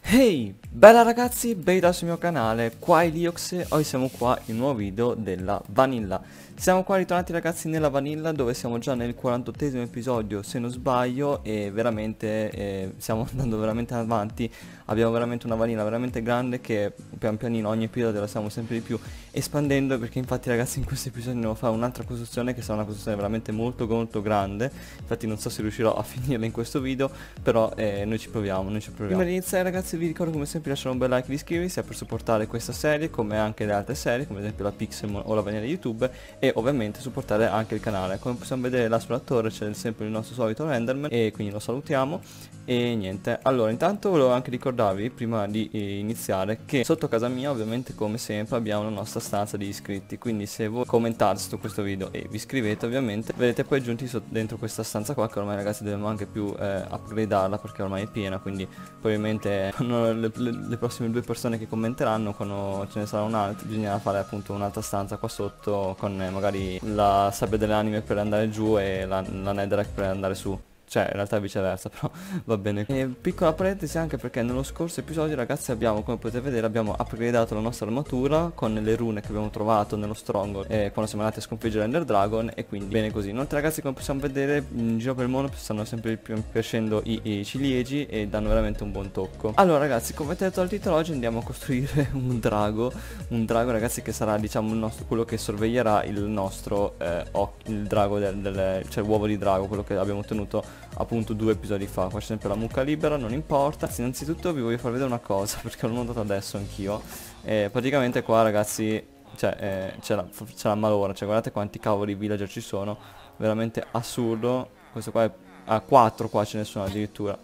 Hey, bella ragazzi, benvenuti sul mio canale, qua è Liox e oggi siamo qua in un nuovo video della Vanilla siamo qua ritornati ragazzi nella vanilla dove siamo già nel 48esimo episodio se non sbaglio e veramente eh, stiamo andando veramente avanti Abbiamo veramente una vanilla veramente grande che pian pianino ogni episodio la stiamo sempre di più espandendo Perché infatti ragazzi in questo episodio andiamo a fare un'altra costruzione che sarà una costruzione veramente molto molto grande Infatti non so se riuscirò a finirla in questo video però eh, noi ci proviamo, noi ci proviamo Prima di iniziare ragazzi vi ricordo come sempre lasciare un bel like e iscrivervi sia per supportare questa serie come anche le altre serie come ad esempio la Pixelmon o la vanilla YouTube e ovviamente supportare anche il canale come possiamo vedere là sulla torre c'è sempre il nostro solito renderman e quindi lo salutiamo e niente allora intanto volevo anche ricordarvi prima di eh, iniziare che sotto casa mia ovviamente come sempre abbiamo la nostra stanza di iscritti quindi se voi commentate su questo video e vi iscrivete ovviamente vedete poi giunti dentro questa stanza qua che ormai ragazzi dobbiamo anche più eh, upgradearla perché ormai è piena quindi probabilmente le, le, le prossime due persone che commenteranno quando ce ne sarà un'altra bisognerà fare appunto un'altra stanza qua sotto con eh, magari la sabbia delle anime per andare giù e la, la netherrack per andare su cioè in realtà viceversa però va bene e piccola parentesi anche perché nello scorso episodio ragazzi abbiamo come potete vedere abbiamo upgradato la nostra armatura con le rune che abbiamo trovato nello stronghold eh, quando siamo andati a sconfiggere Ender Dragon e quindi bene così inoltre ragazzi come possiamo vedere in giro per il mondo stanno sempre più crescendo i, i ciliegi e danno veramente un buon tocco allora ragazzi come avete detto dal titolo oggi andiamo a costruire un drago un drago ragazzi che sarà diciamo il nostro, quello che sorveglierà il nostro eh, il drago del, del cioè l'uovo di drago quello che abbiamo ottenuto appunto due episodi fa qua c'è sempre la mucca libera non importa Anzi, innanzitutto vi voglio far vedere una cosa perché l'ho notato adesso anch'io e eh, praticamente qua ragazzi cioè eh, c'è la, la, malora cioè guardate quanti cavoli villager ci sono veramente assurdo questo qua è a ah, 4 qua ce ne sono addirittura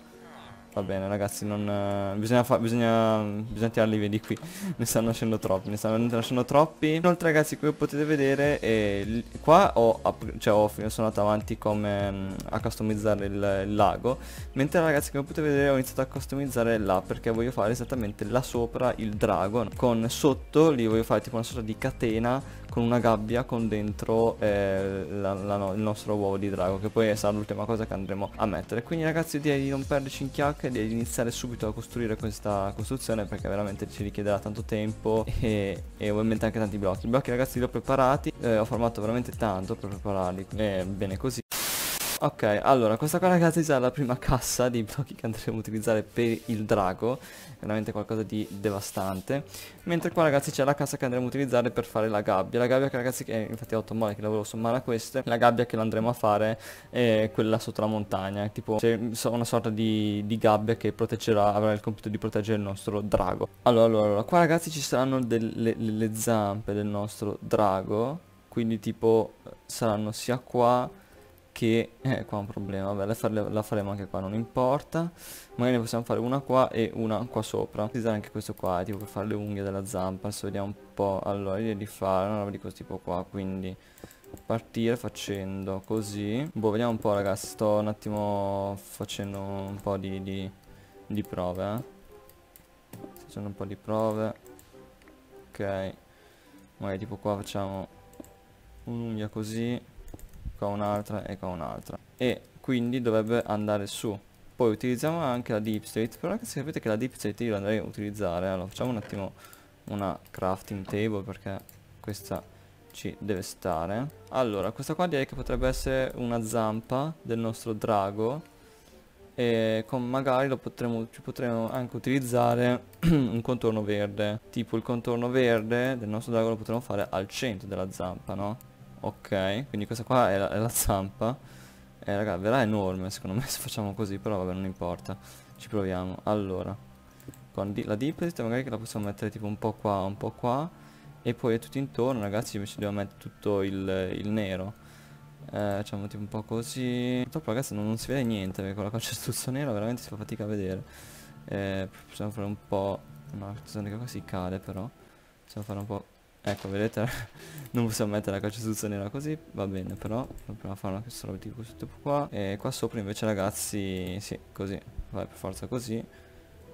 Va bene ragazzi, non, eh, bisogna, bisogna, bisogna tirarli via di qui, ne stanno nascendo troppi, ne stanno nascendo troppi. Inoltre ragazzi, come potete vedere, eh, qua ho, cioè, ho, sono andato avanti come, mm, a customizzare il, il, lago, mentre ragazzi come potete vedere ho iniziato a customizzare là perché voglio fare esattamente là sopra il drago, con sotto lì voglio fare tipo una sorta di catena con una gabbia con dentro eh, la, la, no, il nostro uovo di drago, che poi sarà l'ultima cosa che andremo a mettere. Quindi ragazzi direi di non perderci in chiacchiere Ragnarok e di iniziare subito a costruire questa costruzione perché veramente ci richiederà tanto tempo e, e ovviamente anche tanti blocchi. I blocchi ragazzi li ho preparati, eh, ho formato veramente tanto per prepararli, eh, bene così. Ok, allora, questa qua ragazzi sarà la prima cassa di blocchi che andremo a utilizzare per il drago Veramente qualcosa di devastante Mentre qua ragazzi c'è la cassa che andremo a utilizzare per fare la gabbia La gabbia che ragazzi, che infatti è 8 mole che la volevo sommare a queste La gabbia che l'andremo a fare è quella sotto la montagna Tipo una sorta di, di, gabbia che proteggerà, avrà il compito di proteggere il nostro drago Allora, allora, allora qua ragazzi ci saranno delle le zampe del nostro drago Quindi tipo saranno sia qua che eh, è qua un problema vabbè la, fare, la, faremo anche qua non importa magari ne possiamo fare una qua e una qua sopra utilizzare anche questo qua eh, tipo per fare le unghie della zampa adesso vediamo un po' allora io di fare una roba di questo tipo qua quindi partire facendo così boh vediamo un po' ragazzi sto un attimo facendo un po' di, di, di prove eh. sto facendo un po' di prove ok magari tipo qua facciamo un'unghia così qua un'altra e qua un'altra e quindi dovrebbe andare su poi utilizziamo anche la deep state però anche se sapete che la deep state io andrei a utilizzare allora facciamo un attimo una crafting table perché questa ci deve stare allora questa qua direi che potrebbe essere una zampa del nostro drago e con magari lo potremo, ci potremo anche utilizzare un contorno verde tipo il contorno verde del nostro drago lo potremo fare al centro della zampa no? Ok, quindi questa qua è la, è la zampa. Eh raga, verrà enorme secondo me se facciamo così, però vabbè non importa. Ci proviamo. Allora, con la deposit magari che la possiamo mettere tipo un po' qua, un po' qua. E poi è tutto intorno ragazzi invece dobbiamo mettere tutto il, il nero. Eh, facciamo tipo un po' così. Purtroppo ragazzi non, non si vede niente perché con la faccia tutto nero veramente si fa fatica a vedere. Eh, possiamo fare un po'... Una no, cosa che così cade però. Possiamo fare un po' Ecco, vedete? non possiamo mettere la calcestruzza nera così, va bene però. Dobbiamo farla solo tipo tipo qua. E qua sopra invece ragazzi, sì, così. Vai per forza così.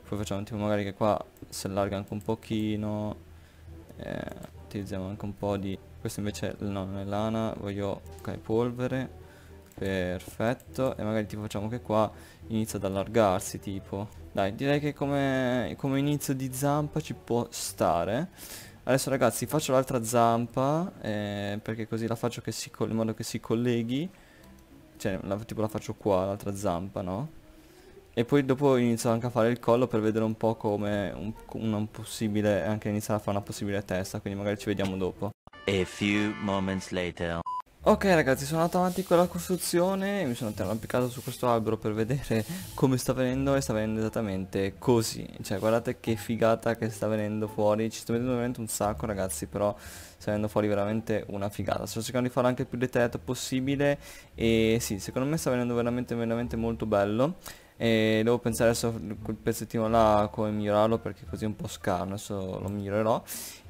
Poi facciamo tipo magari che qua si allarga anche un pochino. Eh, utilizziamo anche un po' di... Questo invece no, non è lana, voglio... Ok, polvere. Perfetto. E magari tipo facciamo che qua inizia ad allargarsi tipo. Dai, direi che come, come inizio di zampa ci può stare. Adesso ragazzi faccio l'altra zampa eh, Perché così la faccio in modo che si colleghi Cioè la, tipo la faccio qua l'altra zampa no? E poi dopo inizio anche a fare il collo per vedere un po' come un, una possibile Anche iniziare a fare una possibile testa Quindi magari ci vediamo dopo A few moments later Ok ragazzi sono andato avanti con la costruzione Mi sono arrampicato su questo albero per vedere come sta venendo E sta venendo esattamente così Cioè guardate che figata che sta venendo fuori Ci sto mettendo veramente un sacco ragazzi Però sta venendo fuori veramente una figata Sto cercando di fare anche il più dettagliato possibile E sì secondo me sta venendo veramente veramente molto bello e devo pensare adesso quel pezzettino là come migliorarlo perché così è un po' scarno adesso lo migliorerò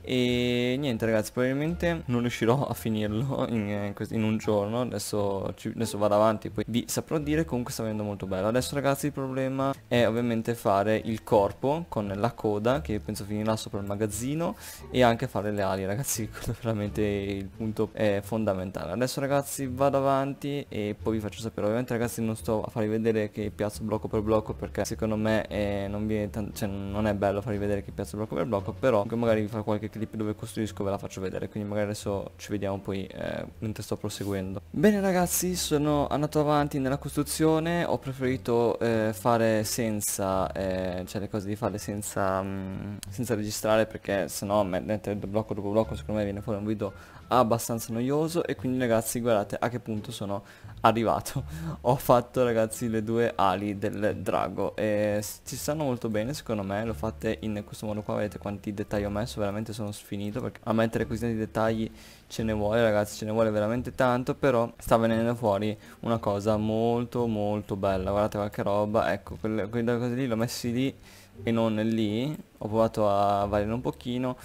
e niente ragazzi, probabilmente non riuscirò a finirlo in, eh, in un giorno, adesso, ci, adesso, vado avanti, poi vi saprò dire, comunque sta venendo molto bello. Adesso ragazzi il problema è ovviamente fare il corpo con la coda, che penso finirà sopra il magazzino, e anche fare le ali ragazzi, quello è veramente il punto è fondamentale. Adesso ragazzi vado avanti e poi vi faccio sapere, ovviamente ragazzi non sto a farvi vedere che piazzo blocco per blocco perché secondo me eh, non, cioè, non, è bello farvi vedere che piazzo blocco per blocco, però magari vi fa qualche clip dove costruisco ve la faccio vedere quindi magari adesso ci vediamo poi eh, mentre sto proseguendo bene ragazzi sono andato avanti nella costruzione ho preferito eh, fare senza eh, cioè le cose di fare senza, mh, mm, senza registrare perché sennò mettere blocco dopo blocco secondo me viene fuori un video abbastanza noioso e quindi ragazzi guardate a che punto sono arrivato ho fatto ragazzi le due ali del drago e ci stanno molto bene secondo me lo fate in questo modo qua vedete quanti dettagli ho messo veramente sono sfinito perché a mettere così tanti dettagli ce ne vuole ragazzi ce ne vuole veramente tanto però sta venendo fuori una cosa molto molto bella guardate qualche roba ecco quelle, quelle cose lì l'ho messi lì e non lì ho provato a variare un pochino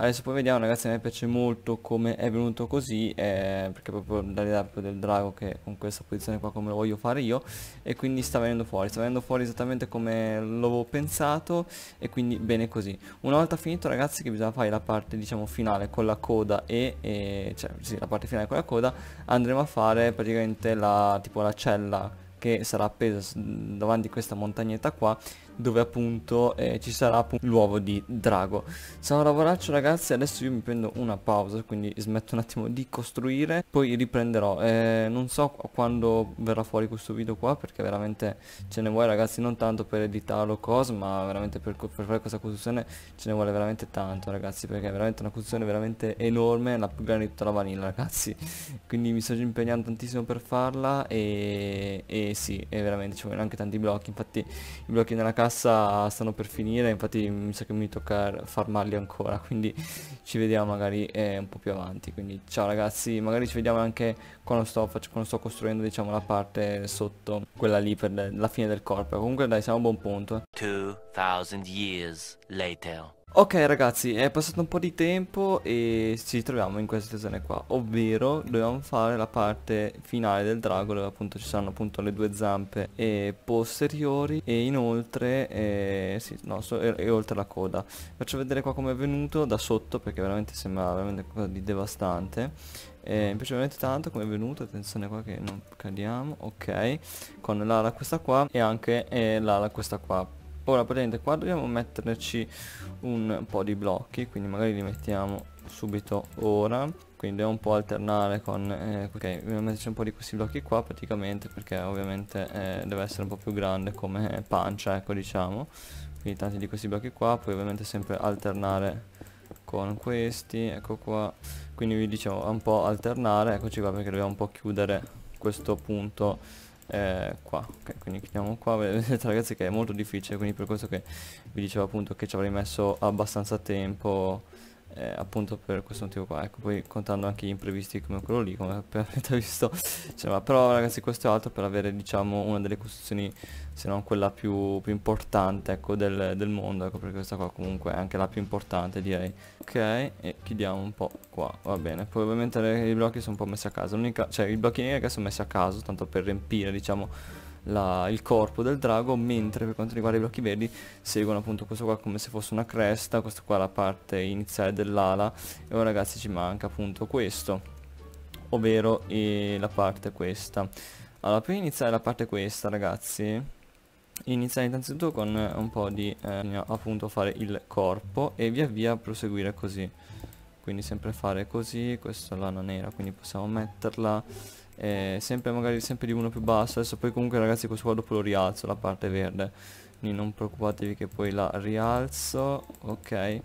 Adesso poi vediamo ragazzi, a me piace molto come è venuto così, eh, perché proprio dall'idea del drago che con questa posizione qua come lo voglio fare io, e quindi sta venendo fuori, sta venendo fuori esattamente come l'avevo pensato, e quindi bene così. Una volta finito ragazzi che bisogna fare la parte diciamo finale con la coda e, e cioè sì, la parte finale con la coda, andremo a fare praticamente la, tipo la cella che sarà appesa davanti a questa montagnetta qua dove appunto eh, ci sarà l'uovo di drago. Ciao lavoraccio ragazzi, adesso io mi prendo una pausa, quindi smetto un attimo di costruire, poi riprenderò. Eh, non so quando verrà fuori questo video qua, perché veramente ce ne vuole ragazzi, non tanto per editarlo cosa, ma veramente per, per fare questa costruzione ce ne vuole veramente tanto ragazzi, perché è veramente una costruzione veramente enorme, la più grande di tutta la vanilla ragazzi. Quindi mi sto impegnando tantissimo per farla e, e sì, e veramente ci vogliono anche tanti blocchi, infatti i blocchi nella casa cassa stanno per finire, infatti mi sa che mi tocca farmarli ancora, quindi ci vediamo magari eh, un po' più avanti. Quindi ciao ragazzi, magari ci vediamo anche quando sto, faccio, quando sto costruendo diciamo la parte sotto, quella lì per la fine del corpo. Comunque dai, siamo a buon punto. 2000 years later. Ok ragazzi, è passato un po' di tempo e ci troviamo in questa zona qua, ovvero dobbiamo fare la parte finale del drago dove appunto ci saranno appunto le due zampe e posteriori e inoltre, eh, sì, no, so, e, e, oltre la coda. Faccio vedere qua come è venuto da sotto perché veramente sembra veramente qualcosa di devastante. Eh, mi piace veramente tanto come è venuto, attenzione qua che non cadiamo, ok, con l'ala questa qua e anche eh, l'ala questa qua ora praticamente qua dobbiamo metterci un po' di blocchi quindi magari li mettiamo subito ora quindi devo un po' alternare con eh, ok dobbiamo metterci un po' di questi blocchi qua praticamente perché ovviamente eh, deve essere un po' più grande come pancia ecco diciamo quindi tanti di questi blocchi qua poi ovviamente sempre alternare con questi ecco qua quindi vi dicevo un po' alternare eccoci qua perché dobbiamo un po' chiudere questo punto eh, qua ok quindi chiudiamo qua vedete ragazzi che è molto difficile quindi per questo che vi dicevo appunto che ci avrei messo abbastanza tempo eh, appunto per questo motivo qua ecco poi contando anche gli imprevisti come quello lì come avete visto cioè, ma però ragazzi questo è altro per avere diciamo una delle costruzioni se non quella più, più importante ecco del, del, mondo ecco perché questa qua comunque è anche la più importante direi ok e chiudiamo un po' qua va bene poi ovviamente i blocchi sono un po' messi a caso l'unica cioè i blocchini che sono messi a caso tanto per riempire diciamo la, il corpo del drago mentre per quanto riguarda i blocchi verdi seguono appunto questo qua come se fosse una cresta questa qua la parte iniziale dell'ala e ora oh, ragazzi ci manca appunto questo ovvero eh, la parte questa allora per iniziare la parte questa ragazzi iniziare innanzitutto con un po' di eh, appunto fare il corpo e via via proseguire così quindi sempre fare così questa là non era quindi possiamo metterla eh, sempre magari sempre di uno più basso adesso poi comunque ragazzi questo qua dopo lo rialzo la parte verde quindi non preoccupatevi che poi la rialzo ok e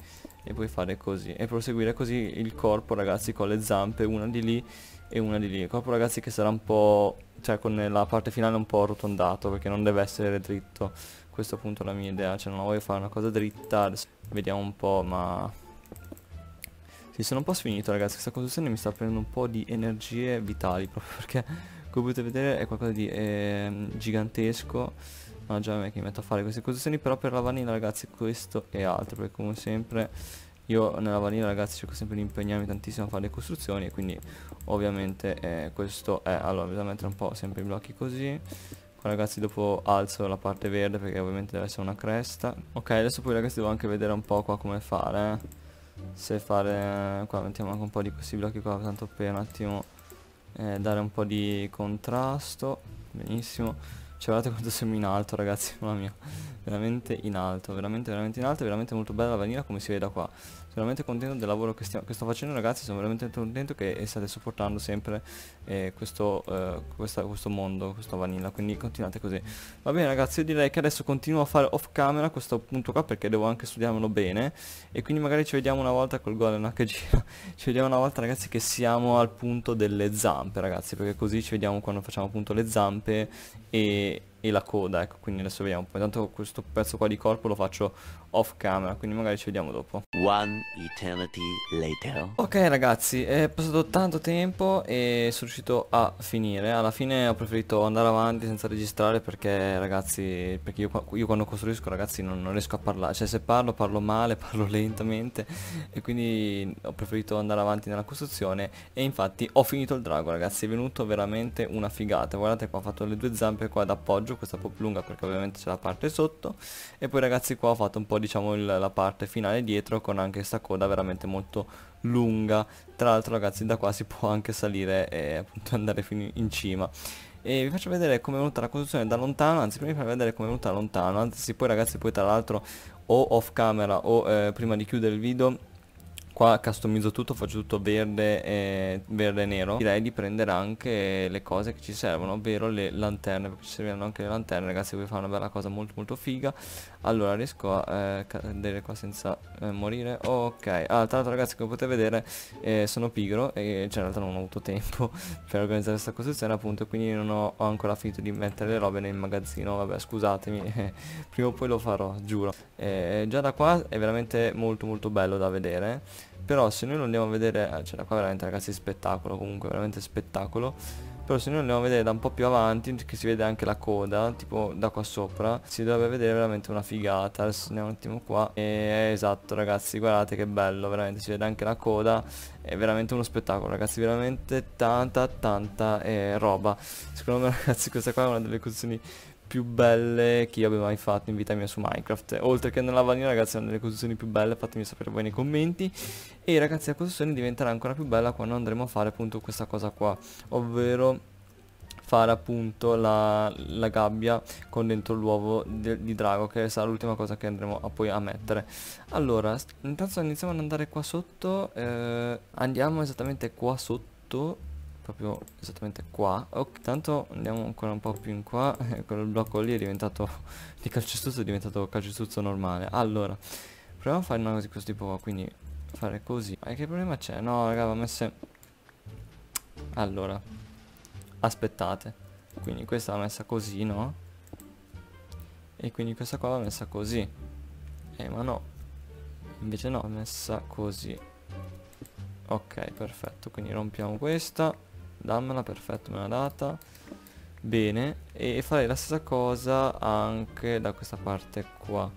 poi fare così e proseguire così il corpo ragazzi con le zampe una di lì e una di lì il corpo ragazzi che sarà un po' cioè con la parte finale un po' arrotondato perché non deve essere dritto questo è appunto la mia idea cioè non voglio fare una cosa dritta adesso vediamo un po' ma sì, sono un po' sfinito ragazzi, questa costruzione mi sta prendendo un po' di energie vitali, proprio perché come potete vedere è qualcosa di eh, gigantesco. Ma no, già me che mi metto a fare queste costruzioni, però per la vanilla ragazzi questo è altro, perché come sempre io nella vanilla ragazzi cerco sempre di impegnarmi tantissimo a fare le costruzioni, quindi ovviamente eh, questo è... Allora, bisogna mettere un po' sempre i blocchi così, ragazzi dopo alzo la parte verde perché ovviamente deve essere una cresta ok adesso poi ragazzi devo anche vedere un po' qua come fare eh se fare eh, qua mettiamo anche un po' di questi blocchi qua tanto per un attimo eh, dare un po' di contrasto benissimo cioè guardate quanto siamo in alto ragazzi mamma mia veramente in alto veramente veramente in alto veramente molto bella la vaniglia come si vede da qua sono veramente contento del lavoro che, che, sto facendo ragazzi, sono veramente contento che eh, state supportando sempre eh, questo, eh, questa, questo mondo, questo vanilla, quindi continuate così. Va bene ragazzi, io direi che adesso continuo a fare off camera questo punto qua perché devo anche studiarmelo bene e quindi magari ci vediamo una volta col golem che gira ci vediamo una volta ragazzi che siamo al punto delle zampe ragazzi, perché così ci vediamo quando facciamo appunto le zampe e, e la coda, ecco, quindi adesso vediamo, poi intanto questo pezzo qua di corpo lo faccio off camera, quindi magari ci vediamo dopo. Ok ragazzi, è passato tanto tempo e sono riuscito a finire. Alla fine ho preferito andare avanti senza registrare perché ragazzi, perché io, io quando costruisco ragazzi non, non, riesco a parlare, cioè se parlo parlo male, parlo lentamente e quindi ho preferito andare avanti nella costruzione e infatti ho finito il drago ragazzi, è venuto veramente una figata. Guardate qua ho fatto le due zampe qua d'appoggio, questa è un po' più lunga perché ovviamente c'è la parte sotto e poi ragazzi qua ho fatto un po' di diciamo il, la parte finale dietro con anche questa coda veramente molto lunga tra l'altro ragazzi da qua si può anche salire e appunto andare fino in cima e vi faccio vedere come è venuta la costruzione da lontano anzi prima vi faccio vedere come è venuta da lontano anzi poi ragazzi poi tra l'altro o off camera o eh, prima di chiudere il video qua customizzo tutto faccio tutto verde e verde e nero direi di prendere anche le cose che ci servono ovvero le lanterne perché ci serviranno anche le lanterne ragazzi qui fa una bella cosa molto molto figa allora, riesco a eh, cadere qua senza eh, morire? Ok, ah, tra l'altro ragazzi come potete vedere eh, sono pigro e cioè in realtà non ho avuto tempo per organizzare questa costruzione appunto Quindi non ho, ho, ancora finito di mettere le robe nel magazzino, vabbè scusatemi, prima o poi lo farò, giuro eh, Già da qua è veramente molto molto bello da vedere Però se noi lo andiamo a vedere, eh, cioè da qua veramente ragazzi spettacolo, comunque veramente spettacolo però se noi andiamo a vedere da un po' più avanti Che si vede anche la coda Tipo da qua sopra Si dovrebbe vedere veramente una figata Adesso andiamo un attimo qua E esatto ragazzi guardate che bello Veramente si vede anche la coda È veramente uno spettacolo ragazzi Veramente tanta tanta eh, roba Secondo me ragazzi questa qua è una delle cozzioni più belle che io abbia mai fatto in vita mia su Minecraft. Oltre che nella vanina ragazzi è una delle costruzioni più belle, fatemi sapere voi nei commenti. E ragazzi la costruzione diventerà ancora più bella quando andremo a fare appunto questa cosa qua, ovvero fare appunto la, la gabbia con dentro l'uovo di, di, drago che sarà l'ultima cosa che andremo a poi a mettere allora intanto iniziamo ad andare qua sotto eh, andiamo esattamente qua sotto proprio esattamente qua ok tanto andiamo ancora un po' più in qua eh, quel blocco lì è diventato di calcestuzzo è diventato calcestuzzo normale allora proviamo a fare una cosa di questo tipo qua quindi fare così ma che problema c'è? no raga va messe allora aspettate quindi questa va messa così no? e quindi questa qua va messa così eh ma no invece no va messa così ok perfetto quindi rompiamo questa dammela, perfetto, me l'ha data. Bene, e farei la stessa cosa anche da questa parte qua.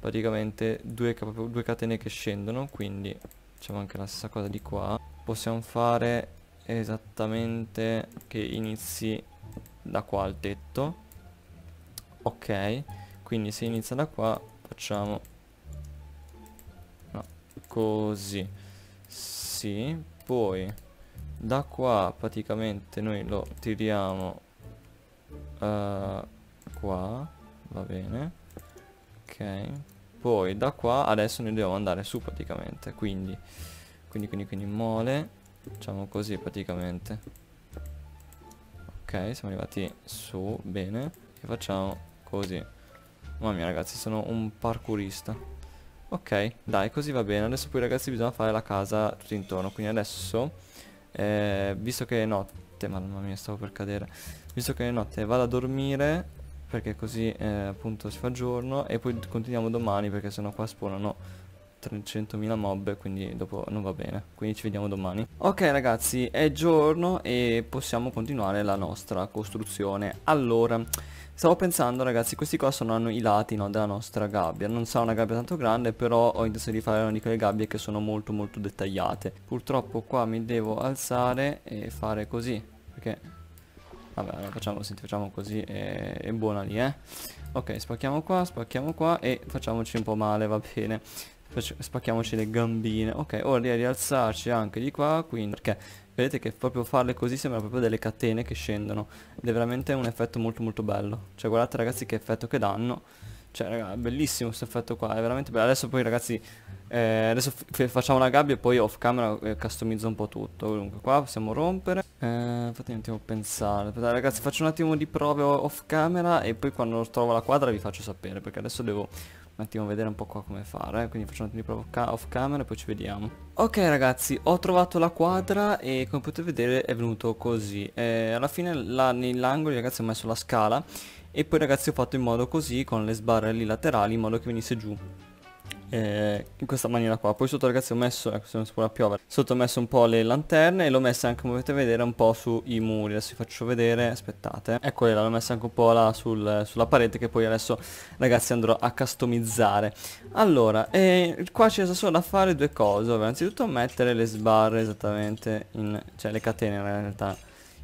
Praticamente due, due catene che scendono, quindi facciamo anche la stessa cosa di qua. Possiamo fare esattamente che inizi da qua al tetto. Ok, quindi se inizia da qua facciamo... No, così. Sì, poi da qua praticamente noi lo tiriamo uh, qua va bene ok poi da qua adesso noi dobbiamo andare su praticamente quindi quindi quindi quindi mole facciamo così praticamente ok siamo arrivati su bene e facciamo così mamma mia ragazzi sono un parkourista ok dai così va bene adesso poi ragazzi bisogna fare la casa intorno quindi adesso eh, visto che è notte, mamma mia stavo per cadere, visto che è notte vado a dormire perché così eh, appunto si fa giorno e poi continuiamo domani perché sennò qua spawnano 300.000 mob quindi dopo non va bene quindi ci vediamo domani ok ragazzi è giorno e possiamo continuare la nostra costruzione allora Stavo pensando ragazzi, questi qua sono i lati no, della nostra gabbia, non sarà una gabbia tanto grande però ho intenzione di fare una di quelle gabbie che sono molto molto dettagliate Purtroppo qua mi devo alzare e fare così, perché Vabbè, allora facciamo, così, facciamo così e, e buona lì, eh. Ok, spacchiamo qua, spacchiamo qua e facciamoci un po' male, va bene spacchiamoci le gambine ok ora di rialzarci anche di qua quindi perché vedete che proprio farle così sembra proprio delle catene che scendono ed è veramente un effetto molto molto bello cioè guardate ragazzi che effetto che danno cioè raga, è bellissimo questo effetto qua, è veramente bello. Adesso poi ragazzi, eh, adesso facciamo la gabbia e poi off camera eh, customizzo un po' tutto. Dunque qua possiamo rompere. Eh, fatemi un attimo pensare. Aspetta, ragazzi faccio un attimo di prove off camera e poi quando trovo la quadra vi faccio sapere perché adesso devo un attimo a vedere un po' qua come fare eh. quindi facciamo un attimo di prova off camera e poi ci vediamo ok ragazzi ho trovato la quadra e come potete vedere è venuto così eh, alla fine nell'angolo ragazzi ho messo la scala e poi ragazzi ho fatto in modo così con le sbarre lì laterali in modo che venisse giù eh, in questa maniera qua poi sotto ragazzi ho messo ecco se non si può piovere sotto ho messo un po' le lanterne e l'ho messa anche come potete vedere un po' sui muri adesso vi faccio vedere aspettate eccola l'ho messa anche un po' là sul, sulla parete che poi adesso ragazzi andrò a customizzare allora eh, qua c'è solo da fare due cose ovvero innanzitutto mettere le sbarre esattamente in cioè le catene in realtà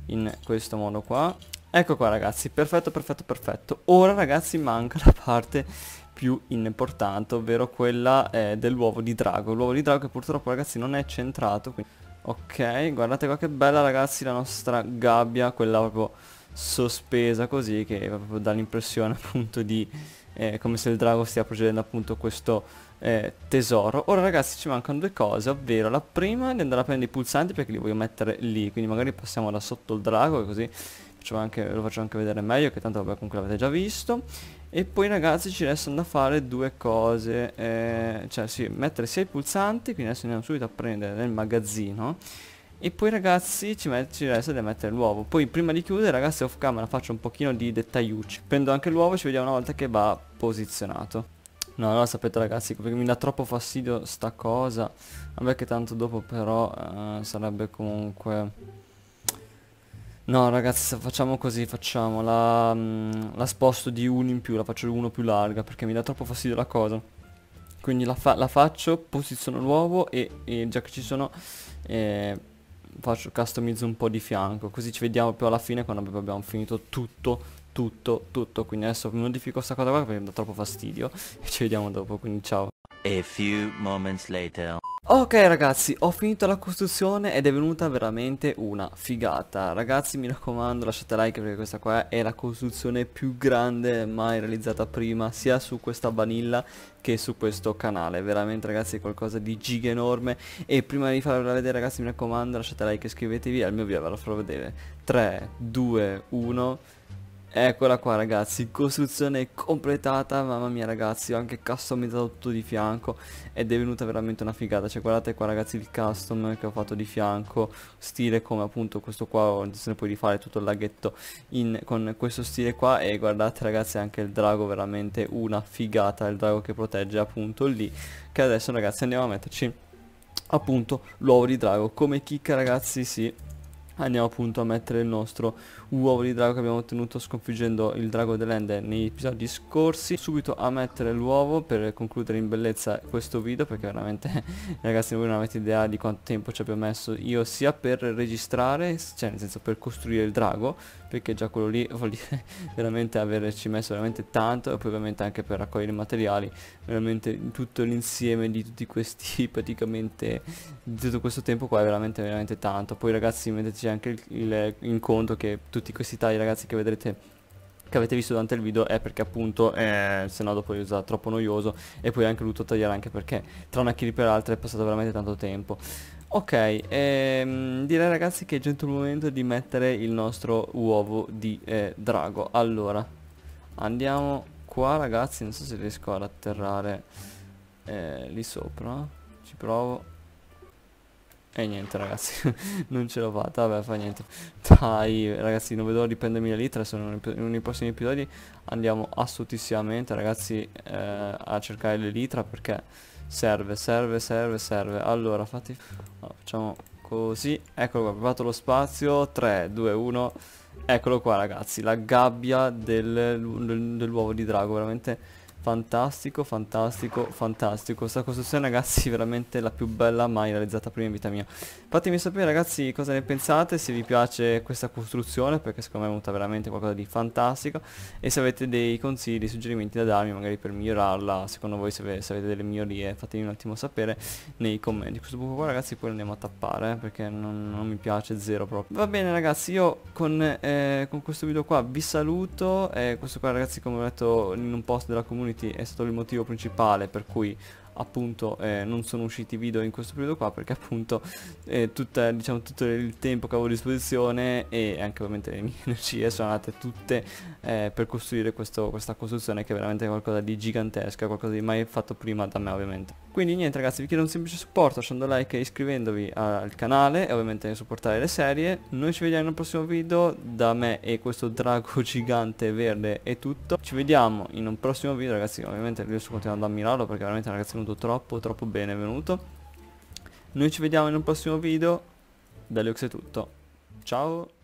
in questo modo qua Ecco qua ragazzi, perfetto, perfetto, perfetto. Ora ragazzi manca la parte più importante, ovvero quella eh, dell'uovo di drago. L'uovo di drago che purtroppo ragazzi non è centrato. Quindi... Ok, guardate qua che bella ragazzi la nostra gabbia, quella proprio sospesa così che proprio dà l'impressione appunto di eh, come se il drago stia procedendo appunto questo eh, tesoro. Ora ragazzi ci mancano due cose, ovvero la prima è di andare a prendere i pulsanti perché li voglio mettere lì, quindi magari passiamo da sotto il drago e così anche, lo faccio anche vedere meglio che tanto vabbè comunque l'avete già visto e poi ragazzi ci restano da fare due cose, eh, cioè sì, mettere sia i pulsanti, quindi adesso andiamo subito a prendere nel magazzino e poi ragazzi ci, ci, resta da mettere l'uovo Poi prima di chiudere ragazzi off camera faccio un pochino di dettagliucci Prendo anche l'uovo e ci vediamo una volta che va posizionato No, no, sapete ragazzi, perché mi dà troppo fastidio sta cosa Vabbè che tanto dopo però eh, sarebbe comunque No ragazzi facciamo così, facciamo la, mm, la sposto di uno in più, la faccio uno più larga perché mi dà troppo fastidio la cosa Quindi la, fa la faccio, posiziono l'uovo e, e, già che ci sono eh, faccio, customizzo un po' di fianco Così ci vediamo più alla fine quando abbiamo finito tutto, tutto, tutto Quindi adesso modifico questa cosa qua perché mi dà troppo fastidio e ci vediamo dopo, quindi ciao a few moments later. Ok ragazzi, ho finito la costruzione ed è venuta veramente una figata. Ragazzi mi raccomando lasciate like perché questa qua è la costruzione più grande mai realizzata prima sia su questa vanilla che su questo canale. Veramente ragazzi è qualcosa di giga enorme e prima di farvela vedere ragazzi mi raccomando lasciate like e iscrivetevi al mio video ve la farò vedere. 3, 2, 1... Eccola qua ragazzi, costruzione completata, mamma mia ragazzi, ho anche customizzato tutto di fianco ed è venuta veramente una figata, cioè guardate qua ragazzi il custom che ho fatto di fianco, stile come appunto questo qua, ho intenzione poi di fare tutto il laghetto in, con questo stile qua e guardate ragazzi anche il drago veramente una figata, il drago che protegge appunto lì, che adesso ragazzi andiamo a metterci appunto l'uovo di drago, come chicca ragazzi sì andiamo appunto a mettere il nostro uovo di drago che abbiamo ottenuto sconfiggendo il drago dell'ende nei episodi scorsi subito a mettere l'uovo per concludere in bellezza questo video perché veramente ragazzi voi non avete idea di quanto tempo ci abbiamo messo io sia per registrare cioè nel senso per costruire il drago perché già quello lì vuol dire veramente averci messo veramente tanto e poi ovviamente anche per raccogliere i materiali veramente tutto l'insieme di tutti questi praticamente di tutto questo tempo qua è veramente veramente tanto poi ragazzi metteteci c'è anche il, il, in conto che tutti questi tagli ragazzi che vedrete che avete visto durante il video è perché appunto eh, se no dopo diventa troppo noioso e poi ho anche dovuto tagliare anche perché tra una kill per l'altra è passato veramente tanto tempo Ok, ehm, direi ragazzi che è giunto il momento di mettere il nostro uovo di eh, drago Allora, andiamo qua ragazzi, non so se riesco ad atterrare eh, lì sopra Ci provo e niente ragazzi, non ce l'ho fatta, vabbè fa niente. Dai ragazzi, non vedo di prendermi la litra, se non nei prossimi episodi andiamo assolutissimamente ragazzi eh, a cercare le litra perché serve, serve, serve, serve. Allora fatti, allora, oh, facciamo così, eccolo qua, provato lo spazio, 3, 2, 1, eccolo qua ragazzi, la gabbia del, dell'uovo di drago, veramente Fantastico, fantastico, fantastico. Questa costruzione ragazzi è veramente la più bella mai realizzata prima in vita mia. Fatemi sapere ragazzi cosa ne pensate, se vi piace questa costruzione perché secondo me è venuta veramente qualcosa di fantastico e se avete dei consigli, dei suggerimenti da darmi magari per migliorarla, secondo voi se, avete, se avete delle migliorie fatemi un attimo sapere nei commenti. Questo buco qua ragazzi poi lo andiamo a tappare eh, perché non, non, mi piace zero proprio. Va bene ragazzi io con, eh, con questo video qua vi saluto, eh, questo qua ragazzi come ho detto in un post della community Uniti è stato il motivo principale per cui appunto eh, non sono usciti video in questo periodo qua perché appunto eh, tutta, diciamo, tutto il tempo che avevo a disposizione e anche ovviamente le mie energie sono andate tutte eh, per costruire questo, questa costruzione che è veramente qualcosa di gigantesca, qualcosa di mai fatto prima da me ovviamente. Quindi niente ragazzi, vi chiedo un semplice supporto lasciando like e iscrivendovi al canale e ovviamente supportare le serie. Noi ci vediamo nel prossimo video, da me e questo drago gigante verde è tutto. Ci vediamo in un prossimo video ragazzi, ovviamente io sto continuando a mirarlo perché veramente ragazzi non venuto troppo troppo bene, è venuto. Noi ci vediamo in un prossimo video, da Lux è tutto, ciao!